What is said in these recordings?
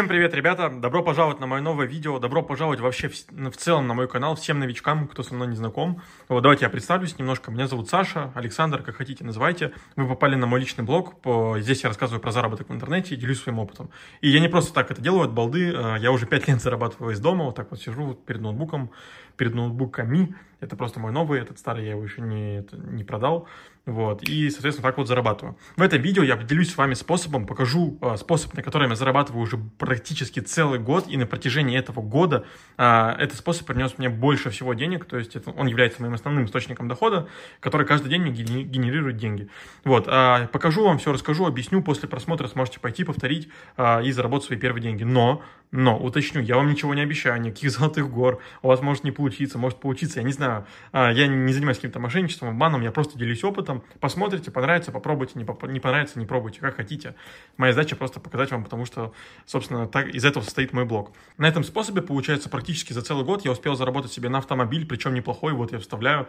Всем привет, ребята! Добро пожаловать на мое новое видео, добро пожаловать вообще в, ну, в целом на мой канал, всем новичкам, кто со мной не знаком. Вот давайте я представлюсь немножко. Меня зовут Саша, Александр, как хотите называйте. Вы попали на мой личный блог, по... здесь я рассказываю про заработок в интернете и делюсь своим опытом. И я не просто так это делаю от балды, э, я уже 5 лет зарабатываю из дома, вот так вот сижу перед ноутбуком, перед ноутбуками. Это просто мой новый, этот старый я его еще не, не продал. Вот, и, соответственно, так вот зарабатываю. В этом видео я поделюсь с вами способом, покажу э, способ, на котором я зарабатываю уже практически целый год, и на протяжении этого года э, этот способ принес мне больше всего денег, то есть это, он является моим основным источником дохода, который каждый день мне генерирует деньги. Вот, э, покажу вам все, расскажу, объясню, после просмотра сможете пойти, повторить э, и заработать свои первые деньги. Но но, уточню, я вам ничего не обещаю, никаких золотых гор, у вас может не получиться, может получиться, я не знаю. А, я не занимаюсь каким-то мошенничеством, обманом, я просто делюсь опытом. Посмотрите, понравится, попробуйте, не, поп- не понравится, не пробуйте, как хотите. Моя задача просто показать вам, потому что, собственно, так, из этого состоит мой блог. На этом способе, получается, практически за целый год я успел заработать себе на автомобиль, причем неплохой, вот я вставляю.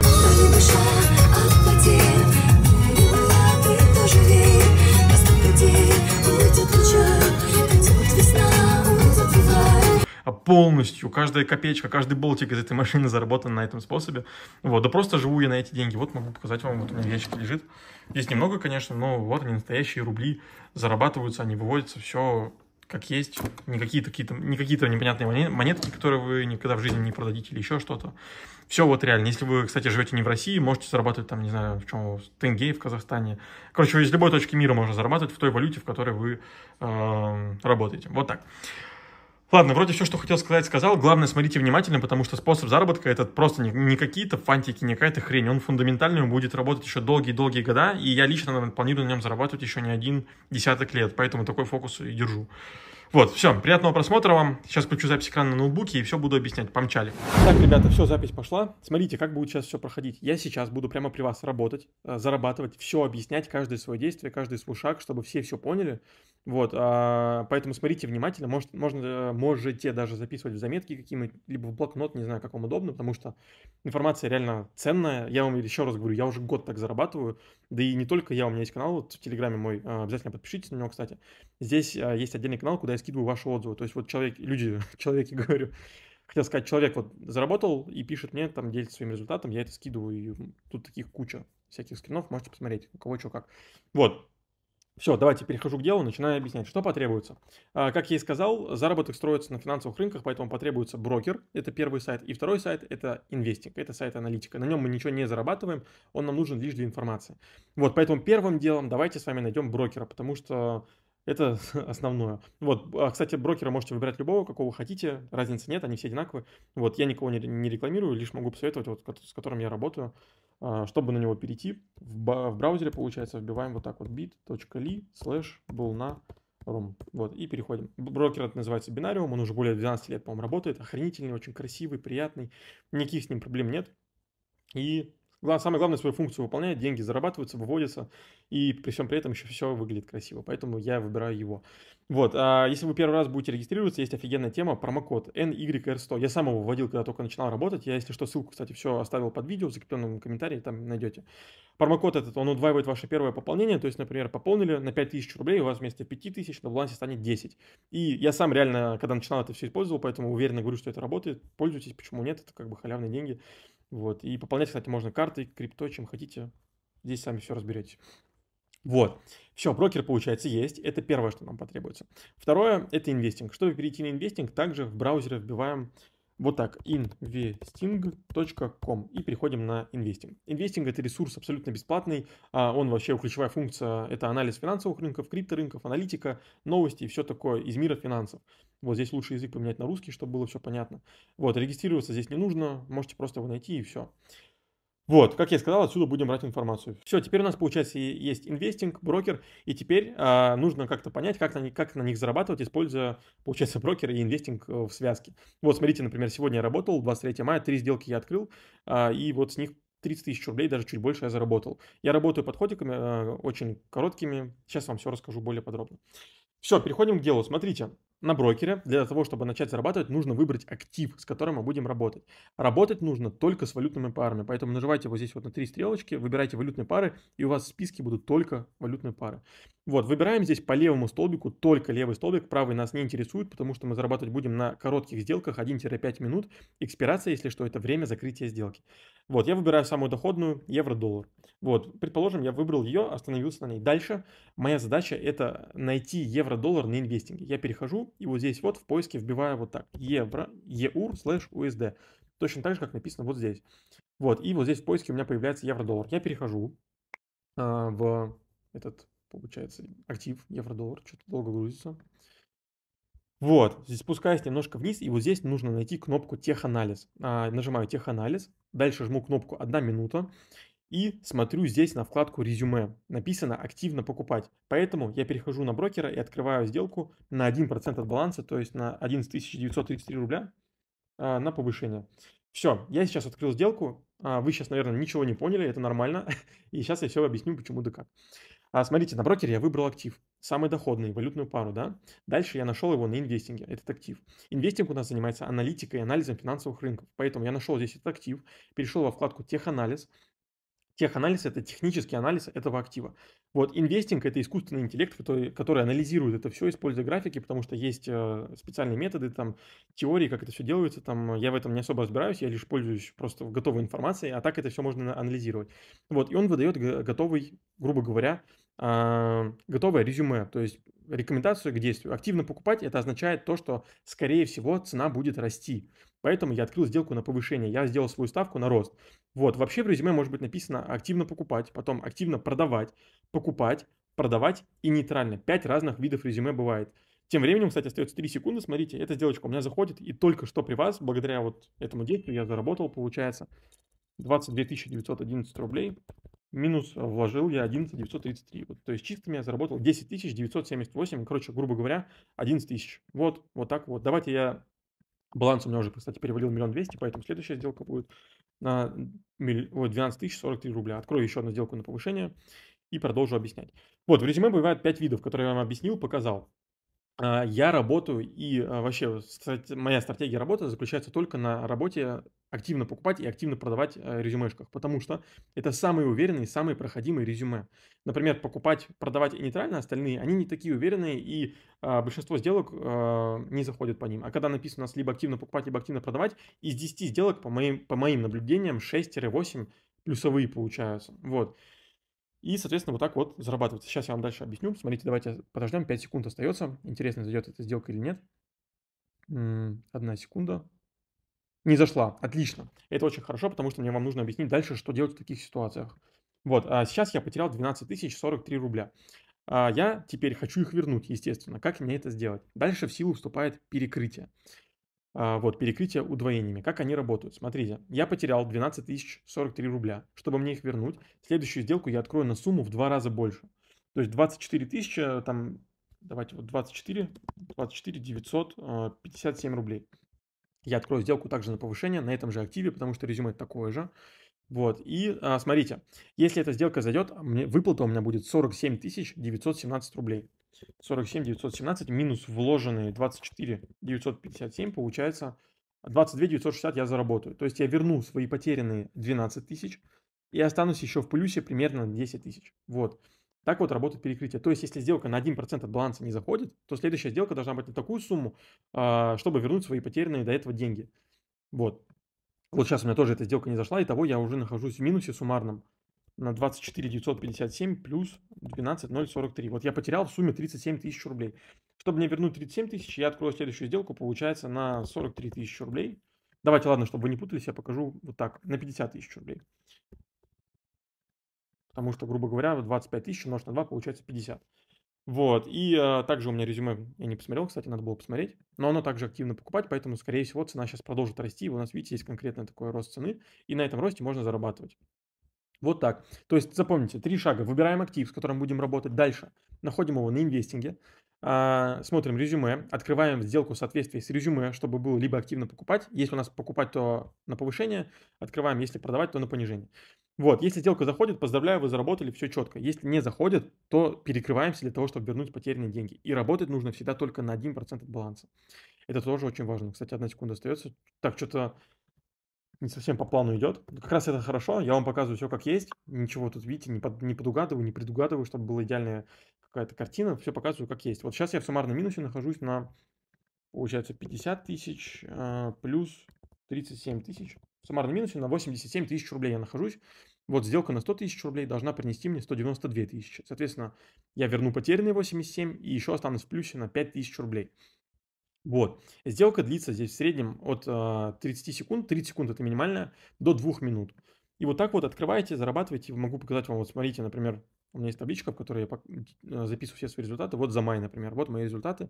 Душа, А полностью. Каждая копеечка, каждый болтик из этой машины заработан на этом способе. Вот, да просто живу я на эти деньги. Вот могу показать вам, вот у меня в лежит. Здесь немного, конечно, но вот они настоящие рубли. Зарабатываются, они выводятся, все как есть, не какие-то какие -то, какие непонятные монетки, которые вы никогда в жизни не продадите, или еще что-то. Все вот реально. Если вы, кстати, живете не в России, можете зарабатывать там, не знаю, в чем, в тенге, в Казахстане. Короче, из любой точки мира можно зарабатывать в той валюте, в которой вы э, работаете. Вот так. Ладно, вроде все, что хотел сказать, сказал. Главное, смотрите внимательно, потому что способ заработка это просто не, не какие-то фантики, не какая-то хрень. Он фундаментальный, он будет работать еще долгие-долгие года, и я лично наверное, планирую на нем зарабатывать еще не один десяток лет, поэтому такой фокус и держу. Вот, все, приятного просмотра вам. Сейчас включу запись экрана на ноутбуке и все буду объяснять. Помчали. Так, ребята, все, запись пошла. Смотрите, как будет сейчас все проходить. Я сейчас буду прямо при вас работать, э, зарабатывать, все объяснять, каждое свое действие, каждый свой шаг, чтобы все все поняли. Вот, а, поэтому смотрите внимательно, может, можно, э, можете даже записывать в заметки какие-нибудь, либо в блокнот, не знаю, как вам удобно, потому что информация реально ценная. Я вам еще раз говорю, я уже год так зарабатываю, да и не только я, у меня есть канал вот в Телеграме мой, э, обязательно подпишитесь на него, кстати. Здесь а, есть отдельный канал, куда я скидываю ваши отзывы. То есть вот человек, люди, человеки, говорю, хотел сказать, человек вот заработал и пишет мне, там делится своим результатом, я это скидываю, и тут таких куча всяких скринов, можете посмотреть, у кого что как. Вот, все, давайте перехожу к делу, начинаю объяснять, что потребуется. А, как я и сказал, заработок строится на финансовых рынках, поэтому потребуется брокер, это первый сайт, и второй сайт – это инвестинг, это сайт аналитика. На нем мы ничего не зарабатываем, он нам нужен лишь для информации. Вот, поэтому первым делом давайте с вами найдем брокера, потому что это основное. Вот, а, кстати, брокера можете выбирать любого, какого хотите, разницы нет, они все одинаковые. Вот, я никого не, рекламирую, лишь могу посоветовать, вот, с которым я работаю. А, чтобы на него перейти, в, браузере, получается, вбиваем вот так вот bit.ly slash Ром. Вот, и переходим. Брокер это называется Бинариум, он уже более 12 лет, по-моему, работает. Охренительный, очень красивый, приятный. Никаких с ним проблем нет. И Самое главное, свою функцию выполняет, деньги зарабатываются, выводятся, и при всем при этом еще все выглядит красиво. Поэтому я выбираю его. Вот, а если вы первый раз будете регистрироваться, есть офигенная тема, промокод NYR100. Я сам его вводил, когда только начинал работать. Я, если что, ссылку, кстати, все оставил под видео в закрепленном комментарии, там найдете. Промокод этот, он удваивает ваше первое пополнение, то есть, например, пополнили на 5000 рублей, у вас вместо 5000 на балансе станет 10. И я сам реально, когда начинал это все использовал, поэтому уверенно говорю, что это работает. Пользуйтесь, почему нет, это как бы халявные деньги. Вот. И пополнять, кстати, можно картой, крипто, чем хотите. Здесь сами все разберетесь. Вот. Все, брокер, получается, есть. Это первое, что нам потребуется. Второе – это инвестинг. Чтобы перейти на инвестинг, также в браузере вбиваем вот так, investing.com и переходим на инвестинг. Инвестинг это ресурс абсолютно бесплатный, а, он вообще ключевая функция, это анализ финансовых рынков, крипторынков, аналитика, новости и все такое из мира финансов. Вот здесь лучше язык поменять на русский, чтобы было все понятно. Вот, регистрироваться здесь не нужно, можете просто его найти и все. Вот, как я сказал, отсюда будем брать информацию. Все, теперь у нас, получается, есть инвестинг, брокер, и теперь э, нужно как-то понять, как на, как на них зарабатывать, используя, получается, брокер и инвестинг э, в связке. Вот, смотрите, например, сегодня я работал, 23 мая, три сделки я открыл, э, и вот с них 30 тысяч рублей, даже чуть больше я заработал. Я работаю подходиками, э, очень короткими, сейчас вам все расскажу более подробно. Все, переходим к делу. Смотрите, на брокере для того, чтобы начать зарабатывать, нужно выбрать актив, с которым мы будем работать. Работать нужно только с валютными парами, поэтому нажимайте вот здесь вот на три стрелочки, выбирайте валютные пары, и у вас в списке будут только валютные пары. Вот, выбираем здесь по левому столбику, только левый столбик, правый нас не интересует, потому что мы зарабатывать будем на коротких сделках 1-5 минут, экспирация, если что, это время закрытия сделки. Вот, я выбираю самую доходную, евро-доллар. Вот, предположим, я выбрал ее, остановился на ней. Дальше моя задача это найти евро-доллар на инвестинге. Я перехожу, и вот здесь вот в поиске вбиваю вот так, евро, eur, слэш, USD. Точно так же, как написано вот здесь. Вот, и вот здесь в поиске у меня появляется евро-доллар. Я перехожу э, в этот, получается, актив евро-доллар, что-то долго грузится. Вот, здесь спускаюсь немножко вниз, и вот здесь нужно найти кнопку теханализ. А, нажимаю теханализ, дальше жму кнопку одна минута, и смотрю здесь на вкладку «Резюме». Написано «Активно покупать». Поэтому я перехожу на брокера и открываю сделку на 1% от баланса, то есть на 11 933 рубля а, на повышение. Все, я сейчас открыл сделку. А, вы сейчас, наверное, ничего не поняли, это нормально. И сейчас я все объясню, почему да как. А, смотрите, на брокере я выбрал актив, самый доходный, валютную пару, да. Дальше я нашел его на инвестинге, этот актив. Инвестинг у нас занимается аналитикой и анализом финансовых рынков, поэтому я нашел здесь этот актив, перешел во вкладку теханализ, Теханализ – это технический анализ этого актива. Вот инвестинг – это искусственный интеллект, который, который анализирует это все, используя графики, потому что есть э, специальные методы, там, теории, как это все делается. Там, я в этом не особо разбираюсь, я лишь пользуюсь просто готовой информацией, а так это все можно анализировать. Вот, и он выдает готовый, грубо говоря, а, готовое резюме, то есть рекомендацию к действию. Активно покупать это означает то, что, скорее всего, цена будет расти. Поэтому я открыл сделку на повышение, я сделал свою ставку на рост. Вот, вообще в резюме может быть написано активно покупать, потом активно продавать, покупать, продавать и нейтрально. Пять разных видов резюме бывает. Тем временем, кстати, остается 3 секунды, смотрите, эта сделочка у меня заходит, и только что при вас, благодаря вот этому действию, я заработал, получается, 22 911 рублей минус вложил я 11 933. Вот, то есть чистыми я заработал 10 978, короче, грубо говоря, 11 тысяч. Вот, вот так вот. Давайте я... Баланс у меня уже, кстати, перевалил миллион двести, поэтому следующая сделка будет на 12 тысяч 43 рубля. Открою еще одну сделку на повышение и продолжу объяснять. Вот, в резюме бывают 5 видов, которые я вам объяснил, показал. А, я работаю и а, вообще моя стратегия работы заключается только на работе активно покупать и активно продавать в э, резюмешках, потому что это самые уверенные, самые проходимые резюме. Например, покупать, продавать и нейтрально, остальные, они не такие уверенные, и э, большинство сделок э, не заходят по ним. А когда написано у нас либо активно покупать, либо активно продавать, из 10 сделок, по моим, по моим наблюдениям, 6-8 плюсовые получаются. Вот. И, соответственно, вот так вот зарабатывается. Сейчас я вам дальше объясню. Смотрите, давайте подождем, 5 секунд остается. Интересно, зайдет эта сделка или нет. Одна секунда. Не зашла. Отлично. Это очень хорошо, потому что мне вам нужно объяснить дальше, что делать в таких ситуациях. Вот, а сейчас я потерял 12 тысяч 43 рубля. А я теперь хочу их вернуть, естественно. Как мне это сделать? Дальше в силу вступает перекрытие. А, вот, перекрытие удвоениями. Как они работают? Смотрите, я потерял 12 тысяч 43 рубля. Чтобы мне их вернуть, следующую сделку я открою на сумму в два раза больше. То есть 24 тысячи, там, давайте, вот 24, 24 957 рублей. Я открою сделку также на повышение на этом же активе, потому что резюме такое же. Вот, и а, смотрите, если эта сделка зайдет, а, мне, выплата у меня будет 47 917 рублей. 47 917 минус вложенные 24 957 получается 22 960 я заработаю. То есть я верну свои потерянные 12 тысяч и останусь еще в плюсе примерно 10 тысяч. Вот. Так вот работает перекрытие. То есть, если сделка на 1% от баланса не заходит, то следующая сделка должна быть на такую сумму, а, чтобы вернуть свои потерянные до этого деньги. Вот. Вот сейчас у меня тоже эта сделка не зашла, и того я уже нахожусь в минусе суммарном на 24 957 плюс 043. Вот я потерял в сумме 37 тысяч рублей. Чтобы мне вернуть 37 тысяч, я открою следующую сделку, получается, на 43 тысячи рублей. Давайте, ладно, чтобы вы не путались, я покажу вот так, на 50 тысяч рублей. Потому что, грубо говоря, 25 тысяч умножить на 2 получается 50. Вот, и а, также у меня резюме, я не посмотрел, кстати, надо было посмотреть, но оно также активно покупать, поэтому, скорее всего, цена сейчас продолжит расти, и у нас, видите, есть конкретный такой рост цены, и на этом росте можно зарабатывать. Вот так. То есть запомните, три шага. Выбираем актив, с которым будем работать дальше. Находим его на инвестинге. А, смотрим резюме, открываем сделку в соответствии с резюме, чтобы было либо активно покупать, если у нас покупать, то на повышение, открываем, если продавать, то на понижение. Вот, если сделка заходит, поздравляю, вы заработали, все четко. Если не заходит, то перекрываемся для того, чтобы вернуть потерянные деньги. И работать нужно всегда только на 1% от баланса. Это тоже очень важно. Кстати, одна секунда остается. Так, что-то не совсем по плану идет. Как раз это хорошо. Я вам показываю все как есть. Ничего тут, видите, не, под, не подугадываю, не предугадываю, чтобы была идеальная какая-то картина. Все показываю как есть. Вот сейчас я в суммарном минусе нахожусь на, получается, 50 тысяч э, плюс 37 тысяч. В суммарном минусе на 87 тысяч рублей я нахожусь. Вот сделка на 100 тысяч рублей должна принести мне 192 тысячи. Соответственно, я верну потерянные 87 и еще останусь в плюсе на 5 тысяч рублей. Вот. Сделка длится здесь в среднем от 30 а, секунд, 30 секунд это минимальная, до 2 минут. И вот так вот открываете, зарабатываете. Могу показать вам, вот смотрите, например, у меня есть табличка, в которой я э, записываю все свои результаты. Вот за май, например, вот мои результаты.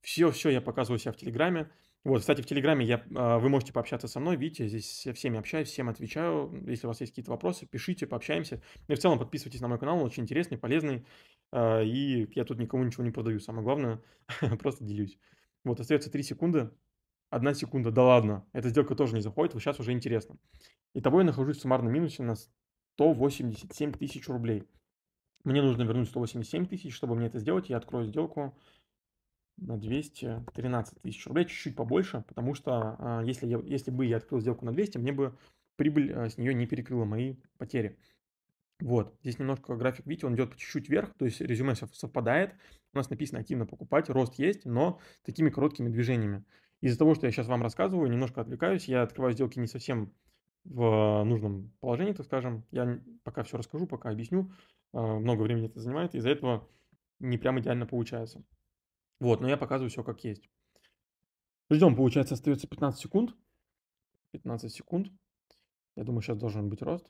Все-все я показываю себя в Телеграме. Вот, кстати, в Телеграме я, а, вы можете пообщаться со мной, видите, здесь я всеми общаюсь, всем отвечаю. Если у вас есть какие-то вопросы, пишите, пообщаемся. Ну и в целом подписывайтесь на мой канал, он очень интересный, полезный. А, и я тут никому ничего не продаю, самое главное, просто делюсь. Вот, остается 3 секунды. Одна секунда, да ладно, эта сделка тоже не заходит, вот сейчас уже интересно. Итого я нахожусь в суммарном минусе на 187 тысяч рублей. Мне нужно вернуть 187 тысяч, чтобы мне это сделать, я открою сделку на 213 тысяч рублей, чуть-чуть побольше, потому что а, если, я, если бы я открыл сделку на 200, мне бы прибыль э, с нее не перекрыла мои потери. Вот, здесь немножко график, видите, он идет чуть-чуть вверх, то есть резюме совпадает, у нас написано активно покупать, рост есть, но такими короткими движениями. Из-за того, что я сейчас вам рассказываю, немножко отвлекаюсь, я открываю сделки не совсем в э, нужном положении, так скажем. Я пока все расскажу, пока объясню, э, много времени это занимает, из-за этого не прям идеально получается. Вот, но я показываю все как есть. Ждем, получается, остается 15 секунд. 15 секунд. Я думаю, сейчас должен быть рост.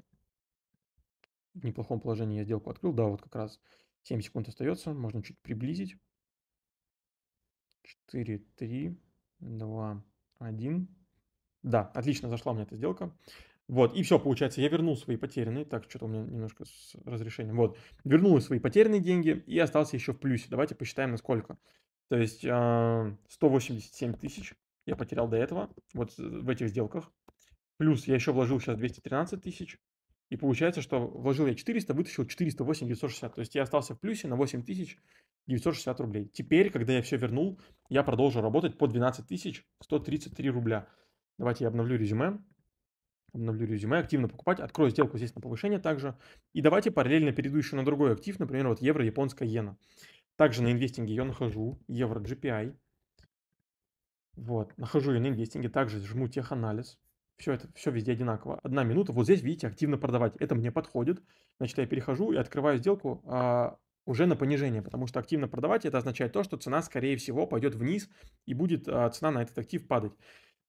В неплохом положении я сделку открыл. Да, вот как раз 7 секунд остается. Можно чуть приблизить. 4, 3, 2, 1. Да, отлично зашла у меня эта сделка. Вот, и все, получается, я вернул свои потерянные. Так, что-то у меня немножко с разрешением. Вот, вернул свои потерянные деньги и остался еще в плюсе. Давайте посчитаем, насколько. То есть 187 а, тысяч я потерял до этого, вот э, в этих сделках. Плюс я еще вложил сейчас 213 тысяч. И получается, что вложил я 400, вытащил 408 960. То есть я остался в плюсе на 8 тысяч 960 рублей. Теперь, когда я все вернул, я продолжу работать по 12 тысяч 133 рубля. Давайте я обновлю резюме. Обновлю резюме, активно покупать. Открою сделку здесь на повышение также. И давайте параллельно перейду еще на другой актив, например, вот евро, японская иена. Также на инвестинге ее нахожу, евро GPI. Вот, нахожу ее на инвестинге, также жму теханализ. Все это, все везде одинаково. Одна минута, вот здесь, видите, активно продавать. Это мне подходит. Значит, я перехожу и открываю сделку а, уже на понижение, потому что активно продавать, это означает то, что цена, скорее всего, пойдет вниз и будет а, цена на этот актив падать.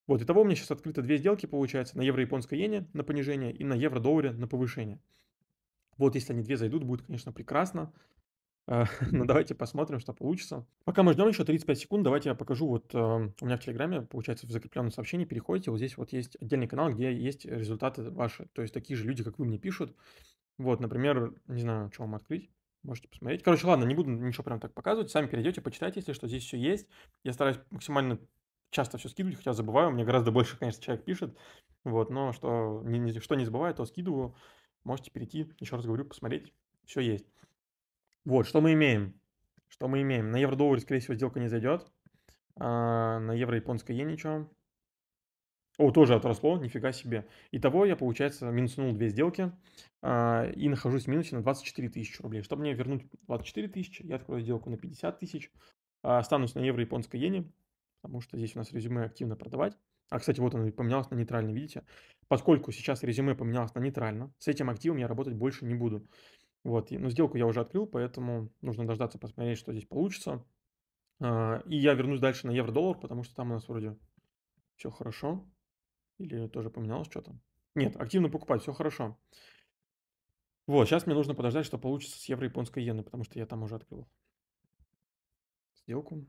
Вот, и того у меня сейчас открыто две сделки, получается, на евро-японской иене на понижение и на евро-долларе на повышение. Вот, если они две зайдут, будет, конечно, прекрасно. Э, но ну, давайте посмотрим, что получится. Пока мы ждем еще 35 секунд, давайте я покажу. Вот эм, у меня в Телеграме, получается, в закрепленном сообщении переходите. Вот здесь вот есть отдельный канал, где есть результаты ваши. То есть такие же люди, как вы мне пишут. Вот, например, не знаю, что вам открыть. Можете посмотреть. Короче, ладно, не буду ничего прям так показывать. Сами перейдете, почитайте, если что, здесь все есть. Я стараюсь максимально часто все скидывать, хотя забываю. Мне гораздо больше, конечно, человек пишет. Вот, но что не, что не забываю, то скидываю. Можете перейти, еще раз говорю, посмотреть. Все есть. Вот, что мы имеем? Что мы имеем? На евро-долларе, скорее всего, сделка не зайдет. А на евро-японской иене ничего. О, тоже отросло, нифига себе. Итого я, получается, минуснул две сделки а, и нахожусь в минусе на 24 тысячи рублей. Чтобы мне вернуть 24 тысячи, я открою сделку на 50 тысяч, а, останусь на евро-японской иене, потому что здесь у нас резюме активно продавать. А, кстати, вот оно поменялось на нейтрально, видите? Поскольку сейчас резюме поменялось на нейтрально, с этим активом я работать больше не буду. Вот, но ну, сделку я уже открыл, поэтому нужно дождаться, посмотреть, что здесь получится. А, и я вернусь дальше на евро-доллар, потому что там у нас вроде все хорошо. Или тоже поменялось что-то? Нет, активно покупать, все хорошо. Вот, сейчас мне нужно подождать, что получится с евро-японской иены, потому что я там уже открыл сделку.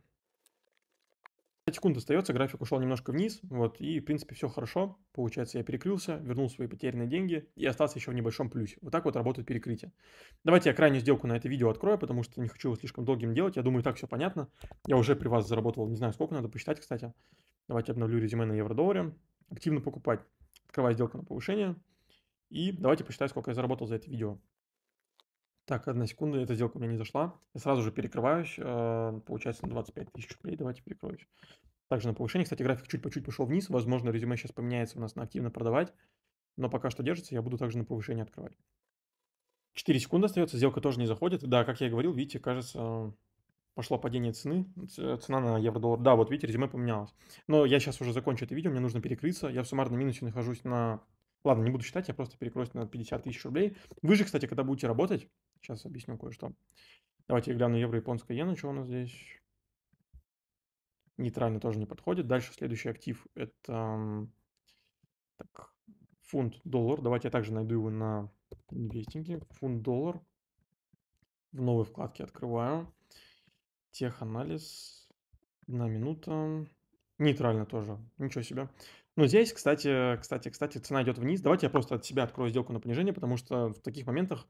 5 секунд остается, график ушел немножко вниз, вот, и, в принципе, все хорошо. Получается, я перекрылся, вернул свои потерянные деньги и остался еще в небольшом плюсе. Вот так вот работает перекрытие. Давайте я крайнюю сделку на это видео открою, потому что не хочу его слишком долгим делать. Я думаю, так все понятно. Я уже при вас заработал, не знаю, сколько, надо посчитать, кстати. Давайте обновлю резюме на евро-долларе. Активно покупать. Открываю сделку на повышение. И давайте посчитаю, сколько я заработал за это видео. Так, одна секунда, эта сделка у меня не зашла. Я сразу же перекрываюсь, э, получается на 25 тысяч рублей, давайте перекроюсь. Также на повышение, кстати, график чуть по чуть пошел вниз, возможно, резюме сейчас поменяется у нас на активно продавать, но пока что держится, я буду также на повышение открывать. 4 секунды остается, сделка тоже не заходит. Да, как я и говорил, видите, кажется, пошло падение цены, цена на евро-доллар. Да, вот видите, резюме поменялось. Но я сейчас уже закончу это видео, мне нужно перекрыться. Я в суммарном минусе нахожусь на... Ладно, не буду считать, я просто перекроюсь на 50 тысяч рублей. Вы же, кстати, когда будете работать, Сейчас объясню кое-что. Давайте я гляну евро-японская иена, что у нас здесь. Нейтрально тоже не подходит. Дальше следующий актив – это так, фунт-доллар. Давайте я также найду его на инвестинге. Фунт-доллар. В новой вкладке открываю. Теханализ. Одна минута. Нейтрально тоже. Ничего себе. Но здесь, кстати, кстати, кстати, цена идет вниз. Давайте я просто от себя открою сделку на понижение, потому что в таких моментах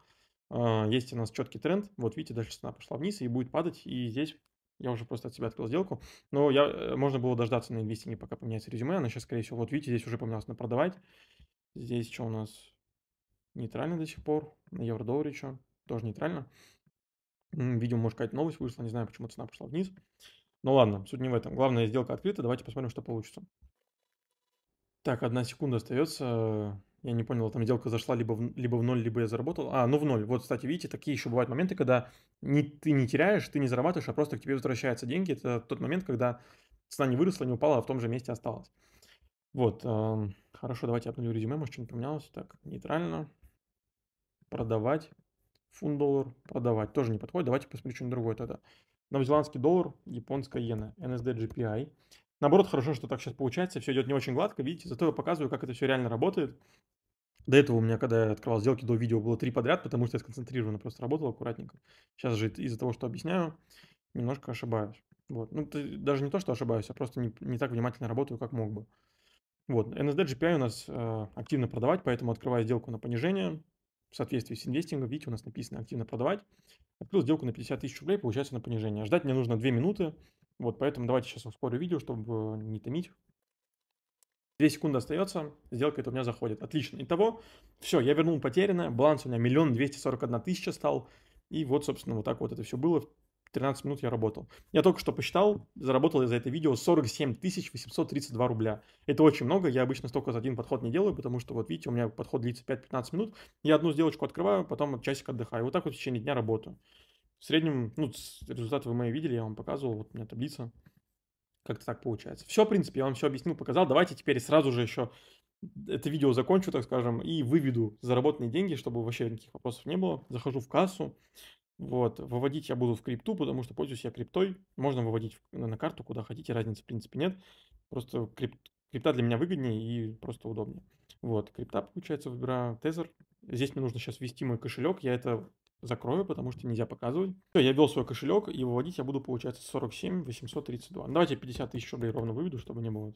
а, есть у нас четкий тренд. Вот видите, дальше цена пошла вниз и будет падать. И здесь я уже просто от себя открыл сделку. Но я, э, можно было дождаться на инвестинге, пока поменяется резюме. Она сейчас, скорее всего, вот видите, здесь уже поменялось на продавать. Здесь что у нас? Нейтрально до сих пор. На евро-долларе что? Тоже нейтрально. Видимо, может, какая-то новость вышла. Не знаю, почему цена пошла вниз. Ну ладно, суть не в этом. Главное, сделка открыта. Давайте посмотрим, что получится. Так, одна секунда остается. Я не понял, там сделка зашла либо в, либо в ноль, либо я заработал. А, ну в ноль. Вот, кстати, видите, такие еще бывают моменты, когда не, ты не теряешь, ты не зарабатываешь, а просто к тебе возвращаются деньги. Это тот момент, когда цена не выросла, не упала, а в том же месте осталась. Вот, э, хорошо, давайте я обновлю резюме, может, что-нибудь поменялось. Так, нейтрально. Продавать. Фунт-доллар. Продавать. Тоже не подходит. Давайте посмотрим что-нибудь другое тогда. Новозеландский доллар, японская иена, NSD GPI – Наоборот, хорошо, что так сейчас получается, все идет не очень гладко, видите, зато я показываю, как это все реально работает. До этого у меня, когда я открывал сделки, до видео было три подряд, потому что я сконцентрированно просто работал аккуратненько. Сейчас же из-за того, что объясняю, немножко ошибаюсь. Вот. Ну, ты, даже не то, что ошибаюсь, а просто не, не так внимательно работаю, как мог бы. Вот, NSD GPI у нас э, активно продавать, поэтому открываю сделку на понижение в соответствии с инвестингом, видите, у нас написано «активно продавать». Открыл сделку на 50 тысяч рублей, получается на понижение. Ждать мне нужно 2 минуты, вот поэтому давайте сейчас ускорю видео, чтобы не томить. 2 секунды остается, сделка это у меня заходит. Отлично. Итого, все, я вернул потерянное, баланс у меня миллион двести сорок одна тысяча стал. И вот, собственно, вот так вот это все было 13 минут я работал. Я только что посчитал, заработал я за это видео 47 832 рубля. Это очень много, я обычно столько за один подход не делаю, потому что, вот видите, у меня подход длится 5-15 минут. Я одну сделочку открываю, потом часик отдыхаю. Вот так вот в течение дня работаю. В среднем, ну, результаты вы мои видели, я вам показывал, вот у меня таблица. Как-то так получается. Все, в принципе, я вам все объяснил, показал. Давайте теперь сразу же еще это видео закончу, так скажем, и выведу заработанные деньги, чтобы вообще никаких вопросов не было. Захожу в кассу, вот. Выводить я буду в крипту, потому что пользуюсь я криптой. Можно выводить на карту, куда хотите, разницы в принципе нет. Просто крип... крипта для меня выгоднее и просто удобнее. Вот, крипта, получается, выбираю тезер. Здесь мне нужно сейчас ввести мой кошелек. Я это закрою, потому что нельзя показывать. Все, я ввел свой кошелек, и выводить я буду, получается, 47 832. Ну, давайте 50 тысяч рублей ровно выведу, чтобы не было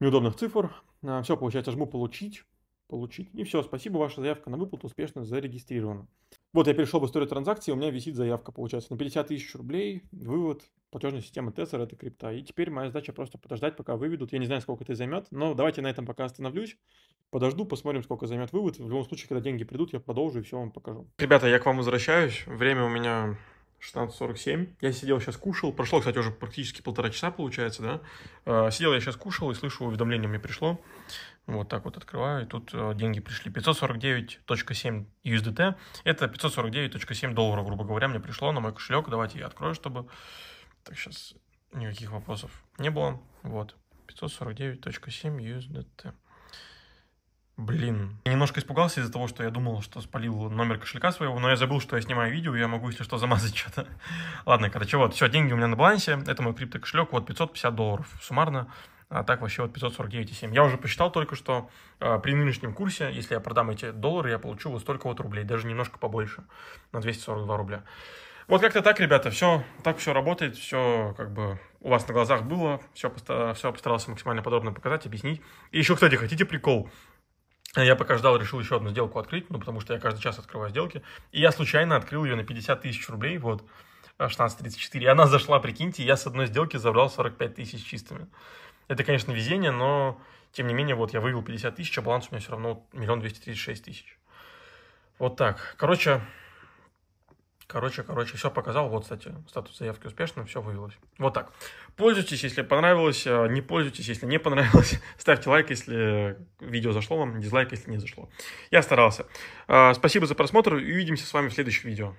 неудобных цифр. А, все, получается, жму «Получить». Получить. И все, спасибо, ваша заявка на выплату успешно зарегистрирована. Вот я перешел в историю транзакции, у меня висит заявка, получается, на 50 тысяч рублей, вывод, платежная система Tessor, это крипта. И теперь моя задача просто подождать, пока выведут. Я не знаю, сколько это займет, но давайте на этом пока остановлюсь. Подожду, посмотрим, сколько займет вывод. В любом случае, когда деньги придут, я продолжу и все вам покажу. Ребята, я к вам возвращаюсь. Время у меня 16.47. Я сидел сейчас кушал. Прошло, кстати, уже практически полтора часа получается, да? А, сидел я сейчас кушал и слышу, уведомление мне пришло. Вот так вот открываю, и тут а, деньги пришли. 549.7 USDT. Это 549.7 долларов, грубо говоря, мне пришло на мой кошелек. Давайте я открою, чтобы... Так, сейчас никаких вопросов не было. Вот. 549.7 USDT. Блин. Я немножко испугался из-за того, что я думал, что спалил номер кошелька своего, но я забыл, что я снимаю видео, я могу, если что, замазать что-то. Ладно, короче, вот, все, деньги у меня на балансе, это мой криптокошелек, вот 550 долларов суммарно, а так вообще вот 549,7. Я уже посчитал только что э, при нынешнем курсе, если я продам эти доллары, я получу вот столько вот рублей, даже немножко побольше, на 242 рубля. Вот как-то так, ребята, все, так все работает, все как бы у вас на глазах было, все, все постарался максимально подробно показать, объяснить. И еще, кстати, хотите прикол? Я пока ждал, решил еще одну сделку открыть, ну, потому что я каждый час открываю сделки. И я случайно открыл ее на 50 тысяч рублей, вот, 16.34. Э, И она зашла, прикиньте, я с одной сделки забрал 45 тысяч чистыми. Это, конечно, везение, но, тем не менее, вот я вывел 50 тысяч, а баланс у меня все равно миллион двести тридцать шесть тысяч. Вот так. Короче, Короче, короче, все показал. Вот, кстати, статус заявки успешно, все вывелось. Вот так. Пользуйтесь, если понравилось. Э, не пользуйтесь, если не понравилось. Ставьте лайк, если э, видео зашло вам. Дизлайк, если не зашло. Я старался. Э, спасибо за просмотр. Увидимся с вами в следующем видео.